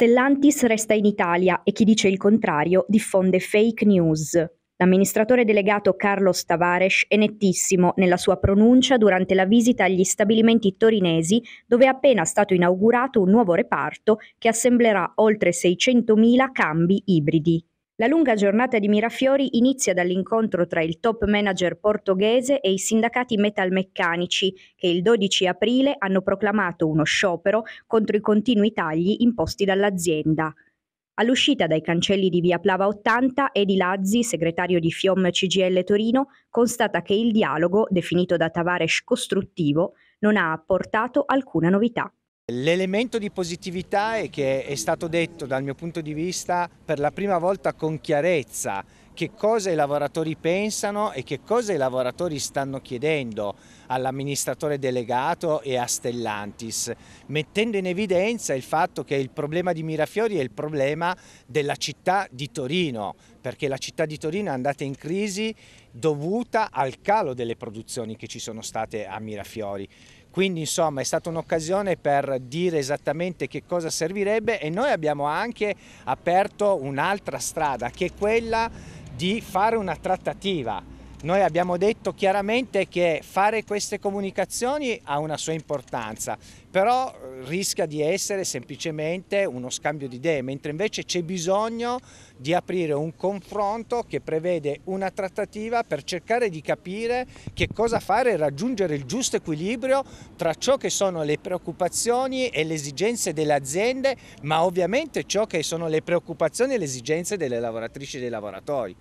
Stellantis resta in Italia e chi dice il contrario diffonde fake news. L'amministratore delegato Carlos Tavares è nettissimo nella sua pronuncia durante la visita agli stabilimenti torinesi dove è appena stato inaugurato un nuovo reparto che assemblerà oltre 600.000 cambi ibridi. La lunga giornata di Mirafiori inizia dall'incontro tra il top manager portoghese e i sindacati metalmeccanici che il 12 aprile hanno proclamato uno sciopero contro i continui tagli imposti dall'azienda. All'uscita dai cancelli di Via Plava 80, Edi Lazzi, segretario di FIOM CGL Torino, constata che il dialogo, definito da Tavares costruttivo, non ha apportato alcuna novità. L'elemento di positività è che è stato detto dal mio punto di vista per la prima volta con chiarezza che cosa i lavoratori pensano e che cosa i lavoratori stanno chiedendo all'amministratore delegato e a Stellantis, mettendo in evidenza il fatto che il problema di Mirafiori è il problema della città di Torino, perché la città di Torino è andata in crisi dovuta al calo delle produzioni che ci sono state a Mirafiori. Quindi insomma è stata un'occasione per dire esattamente che cosa servirebbe e noi abbiamo anche aperto un'altra strada che è quella di fare una trattativa noi abbiamo detto chiaramente che fare queste comunicazioni ha una sua importanza, però eh, rischia di essere semplicemente uno scambio di idee, mentre invece c'è bisogno di aprire un confronto che prevede una trattativa per cercare di capire che cosa fare e raggiungere il giusto equilibrio tra ciò che sono le preoccupazioni e le esigenze delle aziende, ma ovviamente ciò che sono le preoccupazioni e le esigenze delle lavoratrici e dei lavoratori.